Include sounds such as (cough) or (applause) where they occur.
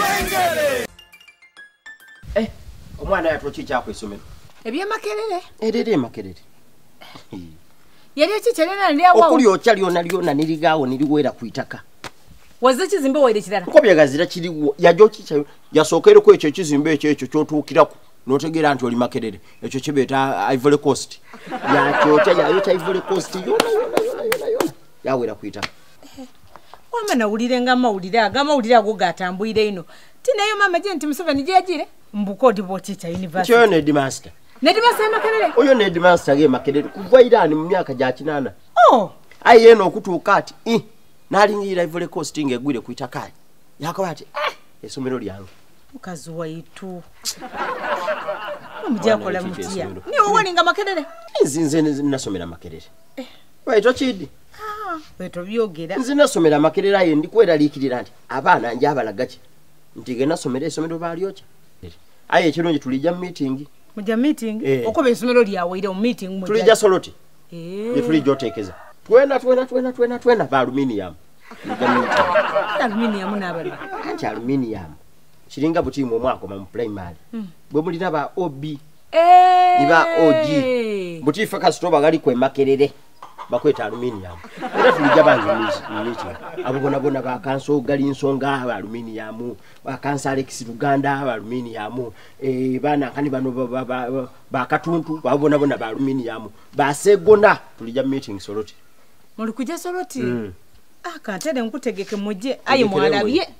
Twengere! Eh, omwana yatuki kyaku isomero? Ebyemakerere. Edede makerere. Yali ekikyalina ndiawo. Okuli okya lyona lyona nirigaawo niriwera ku itaka. Wazze kizimbe wa ekirala? Kuko byagazira kiriwo. Yajo kikya yasookereko ekyo ekizimbe ekyo ekyo ky'otuukirako. N'otegeera nti oli makerere. Ekyo kibeeta Ivory Coast. Yakyokya yayokya Ivory Coast yona yona yona yona yona yawera ku itaka. Eh, wama nawulire nga mawulire aga mawulire ago gatambwire ino ti nayo mama je nti museveni gyegire mbukodi bwokita univesityo nedmaster nedmaster makerere oyo nedmaster gemakerere kuva irani mu myaka gya kinana oh. aye yena okutuuka ati nalingirira ivule costi nga egwire kuita kaye yakoba ati eh. Ah, esomero lyange mukazi waitu mujakola mutya niwowalinga makerere nzinze nasomera makerere eh. waitwa kidi bwetobyogera nze nasomera amakerera ye ndikweraliikirira nti abaana nje abalagaki nti genasomera essomero ocha. aye ekirungi tulijja mu miitingi mujja meeting eh. okoba essomero lyaweire mu meeting mujja tulijja soloti eh. ne tulijja oteekeza twena twena twena twena twena ba aluminium (laughs) aluminium n'abala anti aluminium kiringa butiimu omwakoma mu primary mm. bwe mulina ba ob eh. Iba og Buti kasitoba gali kwe kwemakerere bakweta aluminium era tulija bangi abo bonabona bakansa ogali nsonga aba aluminium bakansa alex luganda aba aluminium eh, banakani bano bakatuntu abo bonabona ba aluminium basegona tulija meeting soroti mulikuja soroti hmm. akatere ah, nkutegeke muje aye mwalabye